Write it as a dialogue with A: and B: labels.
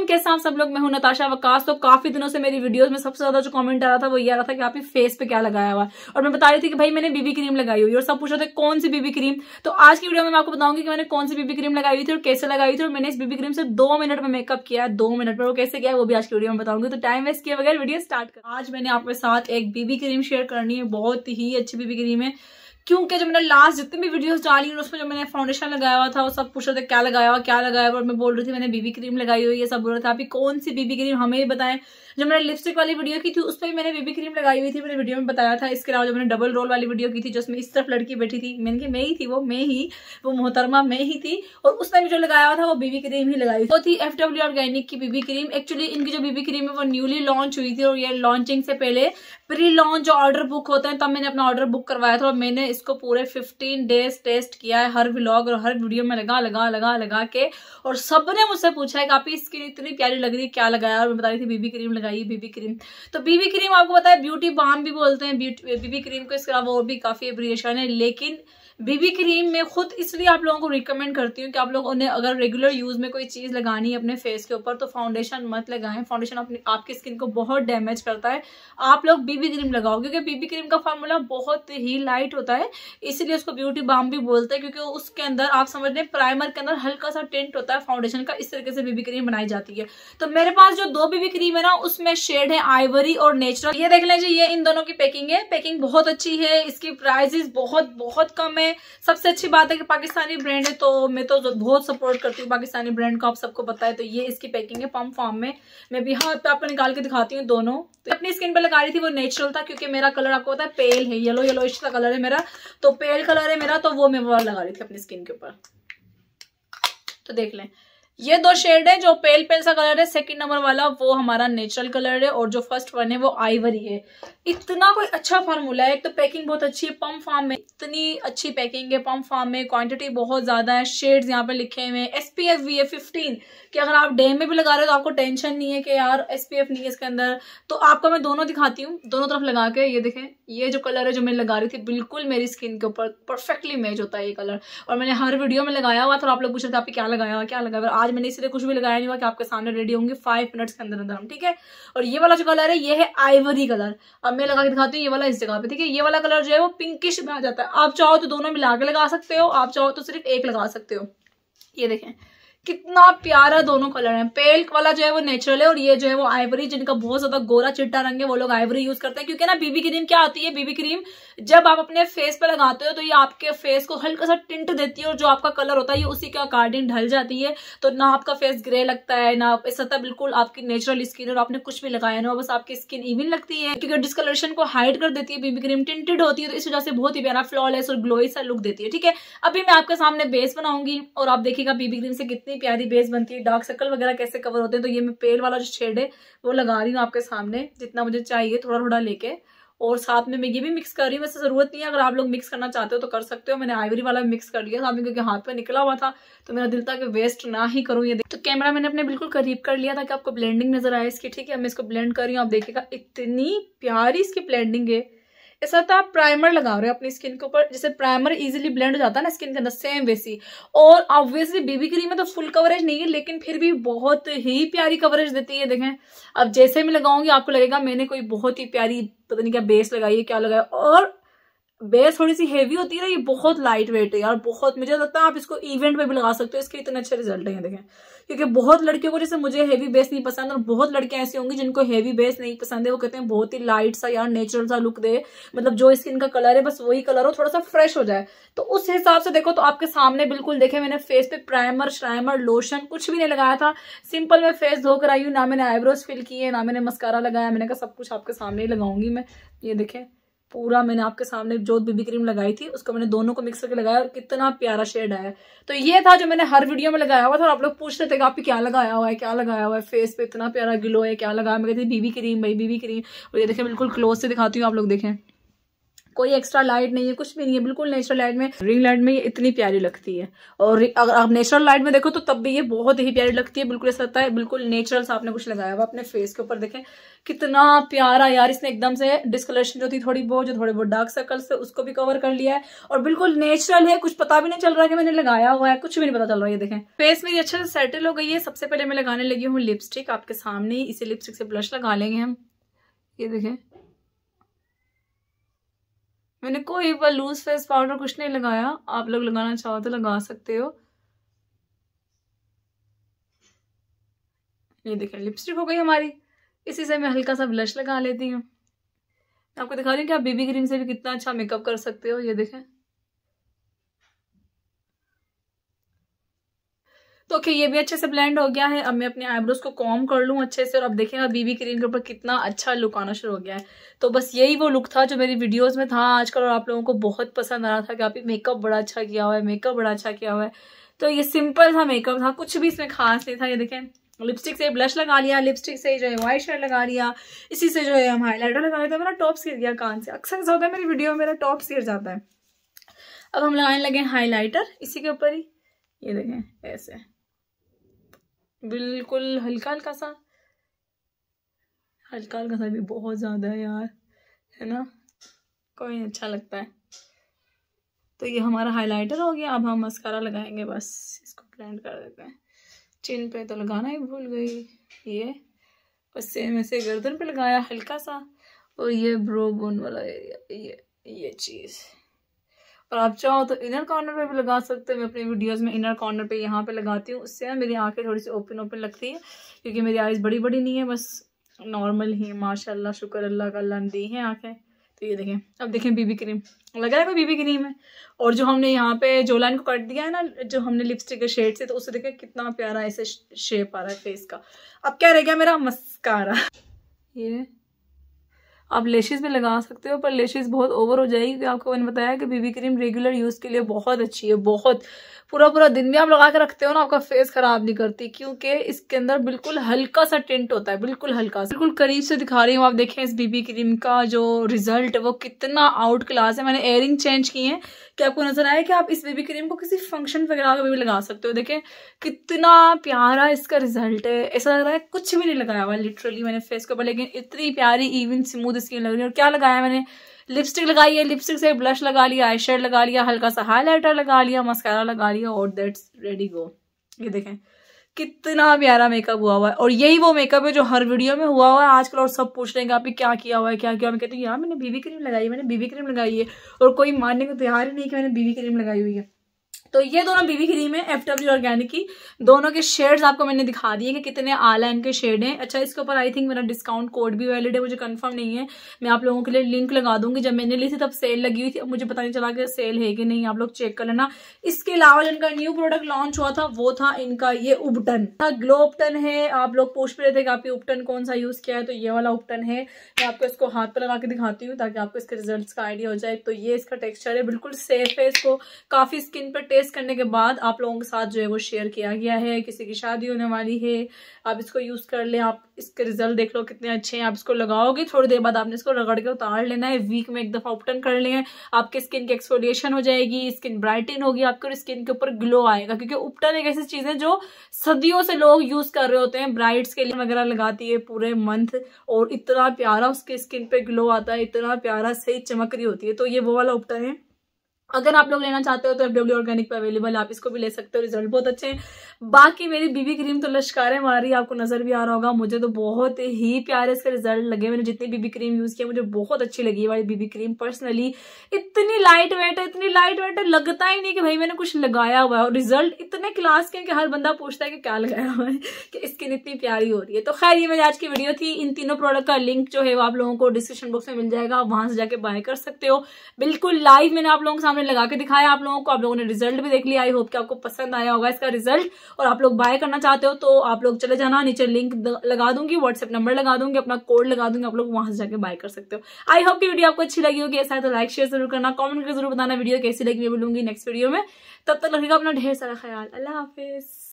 A: अल्लाम कैसे आप सब लोग मैं हूं नताशा वकास तो काफी दिनों से मेरी वीडियोस में सबसे ज्यादा जो कमेंट आ रहा था वो ये आ रहा था कि आपने फेस पे क्या लगाया हुआ और मैं बता रही थी कि भाई मैंने बीबी क्रीम लगाई हुई और सब पूछ रहे थे कौन सी बीबी क्रीम तो आज की वीडियो में मैं आपको बताऊंगी कि मैंने कौन सी बीबी क्रीम लगाई हुई थी और कैसे लगाई थी और मैंने इस बीबी क्रीम से दो मिनट में मेकअप किया है दो मिनट में वो कैसे किया वो भी आज की वीडियो में बताऊंगी तो टाइम वेस्ट किए बगैर वीडियो स्टार्ट कर आज मैंने आपके साथ एक बीबी क्रीम शेयर करनी है बहुत ही अच्छी बीबी क्रीम है क्योंकि जब मैंने लास्ट जितनी भी वीडियोस डाली उसमें जो मैंने फाउंडेशन लगाया हुआ था वो सब पूछ रहे थे क्या लगाया हुआ क्या लगाया हुआ और मैं बोल रही थी मैंने बीबी क्रीम लगाई हुई है सब बोल रहा था आप कौन सी बीबी क्रीम हमें भी बताएं जो मैंने लिपस्टिक वाली वीडियो की थी उस पर भी मैंने बीबी क्रीम लगाई हुई थी मैंने वीडियो में बताया था इसके अलावा जो मैंने डबल रोल वाली वीडियो की थी जिसमें इस तरफ लड़की बैठी थी मैंने कि मैं ही थी वो मैं ही वो मोहतरमा मैं ही थी और उसने भी जो लगाया हुआ था वो बीबी क्रीम ही लगाई वो थी एफ ऑर्गेनिक की बीबी क्रीम एक्चुअली इनकी जो बीबी क्रीम है वो न्यूली लॉन्च हुई थी और ये लॉन्चिंग से पहले प्री लॉन्च ऑर्डर बुक होते हैं तब मैंने अपना ऑर्डर बुक करवाया था और मैंने इसको पूरे फिफ्टीन डेज टेस्ट किया है हर व्लॉग और हर वीडियो में लगा लगा लगा लगा के और सब ने मुझसे पूछा है कि आपकी स्किन इतनी प्यारी लग रही है क्या लगाया और मैं बता रही थी बीबी क्रीम लगाई बीबी क्रीम तो बीबी क्रीम आपको पता है ब्यूटी बाम भी बोलते हैं बीबी क्रीम को इसके अलावा और भी काफ़ी एब्रिएशन है लेकिन बीबी क्रीम मैं खुद इसलिए आप लोगों को रिकमेंड करती हूँ कि आप लोग उन्हें अगर रेगुलर यूज़ में कोई चीज़ लगानी है अपने फेस के ऊपर तो फाउंडेशन मत लगाएं फाउंडेशन अपनी आपकी स्किन को बहुत डैमेज करता है आप लोग बीबी बीबी क्रीम लगाओ क्योंकि बीबी क्रीम का फार्मूला बहुत ही लाइट होता है इसीलिए उसको ब्यूटी बाम भी बोलते हैं क्योंकि उसके अंदर आप समझ लें प्राइमर के अंदर हल्का सा टेंट होता है फाउंडेशन का इस तरीके से बीबी क्रीम बनाई जाती है तो मेरे पास जो दो बीबी क्रीम है ना उसमें शेड है आइवरी और नेचुरल ये देख लीजिए ये इन दोनों की पैकिंग है पैकिंग बहुत अच्छी है इसकी प्राइजेस बहुत बहुत कम है सबसे अच्छी बात है कि पाकिस्तानी ब्रांड है तो मैं तो बहुत सपोर्ट करती हूँ पाकिस्तानी ब्रांड को आप सबको बताए तो ये इसकी पैकिंग है पम्प फॉर्म में मैं भी हाथ पे तो आपको निकाल के दिखाती हूँ दोनों तो अपनी स्किन पर लगा रही थी वो नेचुरल नेचुरल था क्योंकि मेरा कलर आपको पता है पेल है येलो येलो का कलर है मेरा तो पेल कलर है मेरा तो वो मैं वो लगा रही थी अपनी स्किन के ऊपर तो देख लें ये दो शेड है जो पेल पेल सा कलर है सेकंड नंबर वाला वो हमारा नेचुरल कलर है और जो फर्स्ट वन है वो आईवरी है इतना कोई अच्छा फार्मूला है एक तो पैकिंग बहुत अच्छी है पम्प फार्म में इतनी अच्छी पैकिंग है पम्प फार्म में क्वांटिटी बहुत ज्यादा है शेड्स यहाँ पे लिखे हुए हैं एस पी एफ भी है फिफ्टीन कि अगर आप डे में भी लगा रहे हो तो आपको टेंशन नहीं है कि यार एस पी एफ नहीं है इसके अंदर तो आपको मैं दोनों दिखाती हूँ दोनों तरफ लगा के ये देखें ये जो कलर है जो मैं लगा रही थी बिल्कुल मेरी स्किन के ऊपर परफेक्टली मैच होता है ये कलर और मैंने हर वीडियो में लगाया हुआ था आप लोग पूछ रहे थे आपने क्या लगाया हुआ क्या लगाया आज आज मैंने इसलिए कुछ भी लगाया नहीं हुआ कि आपके सामने रेडी होंगे फाइव मिनट्स के अंदर अंदर हम ठीक है और ये वाला जो कलर है ये है आइवरी कलर अब मैं लगा के दिखाती हूँ ये वाला इस जगह पे ठीक है ये वाला कलर जो है वो पिंकिश में आ जाता है आप चाहो तो दोनों मिला के लगा सकते हो आप चाहो तो सिर्फ एक लगा सकते हो ये देखें कितना प्यारा दोनों कलर है पेल वाला जो है वो नेचुरल है और ये जो है वो आइवरी जिनका बहुत ज्यादा गोरा चिट्टा रंग है वो लोग आइवरी यूज करते हैं क्योंकि ना बीबी क्रीम क्या आती है बीबी क्रीम जब आप अपने फेस पर लगाते हो तो ये आपके फेस को हल्का सा टिंट देती है और जो आपका कलर होता है ये उसी के अकॉर्डिंग ढल जाती है तो ना आपका फेस ग्रे लगता है ना सतह बिल्कुल आपकी नेचुरल स्किन और आपने कुछ भी लगाया ना बस आपकी स्किन इवन लगती है क्योंकि डिस्कलरेशन को हाइड कर देती है बीबी क्रीम टिंटेड होती है तो इस वजह से बहुत ही प्यारा फ्लॉलेस और ग्लोई सा लुक देती है ठीक है अभी मैं आपके सामने बेस बनाऊंगी और आप देखिएगा बीबी क्रीम से कितनी कितनी प्यारी बेस बनती है डार्क सर्कल वगैरह कैसे कवर होते हैं तो ये मैं पेल वाला जो शेड है वो लगा रही हूँ आपके सामने जितना मुझे चाहिए थोड़ा थोड़ा लेके और साथ में मैं ये भी मिक्स कर रही हूँ वैसे ज़रूरत नहीं है अगर आप लोग मिक्स करना चाहते हो तो कर सकते हो मैंने आइवरी वाला मिक्स कर लिया साथ में क्योंकि हाथ पे निकला हुआ था तो मेरा दिल था कि वेस्ट ना ही करूँ ये तो कैमरा मैंने अपने बिल्कुल करीब कर लिया था कि आपको ब्लेंडिंग नजर आए इसकी ठीक है मैं इसको ब्लेंड कर रही हूँ आप देखेगा इतनी प्यारी इसकी ब्लेंडिंग है ऐसा साथ तो आप प्राइमर लगा रहे हो अपनी स्किन के ऊपर जैसे प्राइमर इजीली ब्लेंड हो जाता है ना स्किन के अंदर सेम वैसी और ऑब्वियसली बीबी क्रीम में तो फुल कवरेज नहीं है लेकिन फिर भी बहुत ही प्यारी कवरेज देती है देखें अब जैसे मैं लगाऊंगी आपको लगेगा मैंने कोई बहुत ही प्यारी पता नहीं क्या बेस लगाई है क्या लगाया और बेस थोड़ी सी हेवी होती है ना ये बहुत लाइट वेट है यार बहुत मुझे लगता है आप इसको इवेंट में भी लगा सकते हो इसके इतने अच्छे रिजल्ट हैं देखें क्योंकि बहुत लड़कियों को जैसे मुझे हेवी बेस नहीं पसंद और बहुत लड़कियां ऐसी होंगी जिनको हेवी बेस नहीं पसंद है वो कहते हैं बहुत ही लाइट सा यार नेचुरल सा लुक दे मतलब जो स्किन का कलर है बस वही कलर हो थोड़ा सा फ्रेश हो जाए तो उस हिसाब से देखो तो आपके सामने बिल्कुल देखे मैंने फेस पे प्राइमर श्राइमर लोशन कुछ भी नहीं लगाया था सिंपल मैं फेस धोकर आई हूँ ना मैंने आईब्रोज फिल किए ना मैंने मस्कारा लगाया मैंने कहा सब कुछ आपके सामने ही लगाऊंगी मैं ये देखें पूरा मैंने आपके सामने जो बीबी क्रीम लगाई थी उसको मैंने दोनों को मिक्स करके लगाया और कितना प्यारा शेड आया तो ये था जो मैंने हर वीडियो में लगाया हुआ था और आप लोग पूछ रहे थे कि आप क्या लगाया हुआ है क्या लगाया हुआ है फेस पे इतना प्यारा ग्लो है क्या लगाया मैं कहती बीबी क्रीम भाई बीबी क्रीम और ये देखें बिल्कुल क्लोज से दिखाती हूँ आप लोग देखें कोई एक्स्ट्रा लाइट नहीं है कुछ भी नहीं है बिल्कुल नेचुरल लाइट में रिंग लाइट में ये इतनी प्यारी लगती है और अगर आप नेचुरल लाइट में देखो तो तब भी ये बहुत ही प्यारी लगती है बिल्कुल ऐसा लगता है बिल्कुल नेचुरल सा आपने कुछ लगाया हुआ अपने फेस के ऊपर देखें कितना प्यारा यार इसने एकदम से डिस्कलरेशन जो थी थोड़ी बहुत जो थोड़े बहुत डार्क सर्कल्स थे उसको भी कवर कर लिया है और बिल्कुल नेचुरल है कुछ पता भी नहीं चल रहा है कि मैंने लगाया हुआ है कुछ भी नहीं पता चल रहा है देखें फेस मेरी अच्छे से सेटल हो गई है सबसे पहले मैं लगाने लगी हूँ लिपस्टिक आपके सामने इसी लिपस्टिक से ब्लश लगा लेंगे हम ये देखें मैंने कोई पर लूज फेस पाउडर कुछ नहीं लगाया आप लोग लगाना चाहो तो लगा सकते हो ये देखें लिपस्टिक हो गई हमारी इसी से मैं हल्का सा ब्लश लगा लेती हूँ आपको दिखा रही हूँ कि आप बेबी क्रीम से भी कितना अच्छा मेकअप कर सकते हो ये देखें तो ओके ये भी अच्छे से ब्लेंड हो गया है अब मैं अपने आईब्रोज को कॉम कर लूँ अच्छे से और अब अब बीबी क्रीम के ऊपर कितना अच्छा लुक आना शुरू हो गया है तो बस यही वो लुक था जो मेरी वीडियोज़ में था आजकल और आप लोगों को बहुत पसंद आ रहा था कि आप मेकअप बड़ा अच्छा किया हुआ है मेकअप बड़ा अच्छा किया हुआ है तो ये सिंपल था मेकअप था कुछ भी इसमें खास नहीं था ये देखें लिपस्टिक से ब्लश लगा लिया लिपस्टिक से जो है वाइट शेड लगा लिया इसी से जो है हम हाईलाइटर लगा लेते हैं मेरा टॉप सीर गया कान से अक्सर ऐसा होता है मेरी वीडियो में मेरा टॉप सीर जाता है अब हम लगाने लगे हाईलाइटर इसी के ऊपर ही ये देखें ऐसे बिल्कुल हल्का हल्का सा हल्का हल्का सा भी बहुत ज़्यादा है यार है ना कोई अच्छा लगता है तो ये हमारा हाइलाइटर हो गया अब हम मस्कारा लगाएंगे बस इसको ब्लेंड कर देते हैं चिन पे तो लगाना ही भूल गई ये बस सेम ऐसे गर्दन पे लगाया हल्का सा और ये ब्रो बोन वाला एरिया ये ये चीज़ पर आप चाहो तो इनर कॉर्नर पे भी लगा सकते हो मैं अपनी वीडियोस में इनर कॉर्नर पे यहाँ पे लगाती हूँ उससे मेरी आंखें थोड़ी सी ओपन ओपन लगती है क्योंकि मेरी आइज़ बड़ी बड़ी नहीं है बस नॉर्मल ही है माशाल्लाह शुक्र अल्लाह का अल्लाह दी है आँखें तो ये देखें अब देखें बीबी क्रीम लग रहा है कोई बीबी क्रीम है और जो हमने यहाँ पे जो लाइन को कट दिया है ना जो हमने लिपस्टिक के शेड से तो उससे देखें कितना प्यारा ऐसे शेप आ रहा है फेस का अब क्या रह गया मेरा मस्कारा ये आप लेशेज़ भी लगा सकते हो पर लेशेज़ बहुत ओवर हो जाएगी क्योंकि आपको मैंने बताया कि बीबी क्रीम रेगुलर यूज़ के लिए बहुत अच्छी है बहुत पूरा पूरा दिन भी आप लगा के रखते हो ना आपका फेस ख़राब नहीं करती क्योंकि इसके अंदर बिल्कुल हल्का सा टेंट होता है बिल्कुल हल्का सा बिल्कुल करीब से दिखा रही हूँ आप देखें इस बीबी क्रीम का जो रिजल्ट वो कितना आउट क्लास है मैंने एयरिंग चेंज की है कि आपको नजर आया कि आप इस बेबी क्रीम को किसी फंक्शन वगैरह में भी लगा सकते हो देखें कितना प्यारा इसका रिजल्ट है ऐसा लग रहा है कुछ भी नहीं लगाया हुआ लिटरली मैंने फेस के ऊपर लेकिन इतनी प्यारी इवन स्मूद भी स्किन लग रही है और क्या लगाया मैंने लिपस्टिक लगाई है लिपस्टिक से ब्लश लगा लिया आई लगा लिया हल्का सा हाईलाइटर लगा लिया मस्कारा लगा लिया और दैट्स रेडी गो ये देखें कितना प्यारा मेकअप हुआ हुआ है और यही वो मेकअप है जो हर वीडियो में हुआ हुआ है आजकल और सब पूछ रहे हैं आप क्या किया हुआ है क्या किया मैं कहती हूँ यार मैंने बीबी क्रीम लगाई मैंने बीबी क्रीम लगाई है और कोई मानने को तैयार ही नहीं कि मैंने बीबी क्रीम लगाई हुई है तो ये दोनों बीबी क्रीम है एफ डब्ल्यू ऑर्गेनिक की दोनों के शेड्स आपको मैंने दिखा दिए कि कितने आला इनके शेड हैं अच्छा इसके ऊपर आई थिंक मेरा डिस्काउंट कोड भी वैलिड है मुझे कंफर्म नहीं है मैं आप लोगों के लिए लिंक लगा दूंगी जब मैंने ली थी तब सेल लगी हुई थी अब मुझे पता नहीं चला कि सेल है कि नहीं आप लोग चेक कर लेना इसके अलावा इनका न्यू प्रोडक्ट लॉन्च हुआ था वो था इनका ये उबटन ग्लो उपटन है आप लोग पूछ भी रहे थे कि आपने उपटन कौन सा यूज किया है तो ये वाला उपटन है मैं आपको इसको हाथ पर लगा के दिखाती हूँ ताकि आपको इसके रिजल्ट का आइडिया हो जाए तो ये इसका टेक्स्चर है बिल्कुल सेफ है इसको काफी स्किन पर टेस्ट करने के बाद आप लोगों के साथ जो है वो शेयर किया गया है किसी की शादी होने वाली है आप इसको यूज़ कर लें आप इसके रिजल्ट देख लो कितने अच्छे हैं आप इसको लगाओगे थोड़ी देर बाद आपने इसको रगड़ के उतार लेना है वीक में एक दफ़ा उपटन कर लें आपकी स्किन की एक्सफोलिएशन हो जाएगी स्किन ब्राइटन होगी आपके और स्किन के ऊपर ग्लो आएगा क्योंकि उपटन एक ऐसी चीज़ है जो सदियों से लोग यूज़ कर रहे होते हैं ब्राइट्स के लिए वगैरह लगाती है पूरे मंथ और इतना प्यारा उसके स्किन पे ग्लो आता है इतना प्यारा सही चमक रही होती है तो ये वो वाला उपटन है अगर आप लोग लेना चाहते हो तो एफडब्ल्यू ऑर्गेनिक पे अवेलेबल आप इसको भी ले सकते हो रिजल्ट बहुत अच्छे हैं बाकी मेरी बीबी क्रीम तो लश्कारें मार रही है आपको नजर भी आ रहा होगा मुझे तो बहुत ही प्यारे इसके रिजल्ट लगे मैंने जितनी बीबी क्रीम यूज किया मुझे बहुत अच्छी लगी वाली बीबी क्रीम पर्सनली इतनी लाइट वेट है इतनी लाइट वेट है लगता ही नहीं कि भाई मैंने कुछ लगाया हुआ है और रिजल्ट इतने क्लास के कि हर बंदा पूछता है कि क्या लगाया हुआ है कि स्किन इतनी प्यारी हो रही है तो खैर ये मेरी आज की वीडियो थी इन तीनों प्रोडक्ट का लिंक जो है वो आप लोगों को डिस्क्रिप्शन बॉक्स में मिल जाएगा वहां से जाके बाय कर सकते हो बिल्कुल लाइव मैंने आप लोगों के सामने मैंने लगा के दिखाया आप लोगों को आप लोगों ने रिजल्ट भी देख लिया आई होप कि आपको पसंद आया होगा इसका रिजल्ट और आप लोग बाय करना चाहते हो तो आप लोग चले जाना नीचे लिंक लगा दूंगी व्हाट्सएप नंबर लगा दूंगी अपना कोड लगा दूंगी आप लोग वहां से जाकर बाय कर सकते हो आई होप की वीडियो आपको अच्छी लगी होगी ऐसा है तो लाइक शेयर जरूर करना कॉमेंट करके जरूर बताना वीडियो कैसी लगी मैं बोलूंगी नेक्स्ट वीडियो में तब तक लगेगा अपना ढेर सारा ख्याल अल्लाह हाफिज़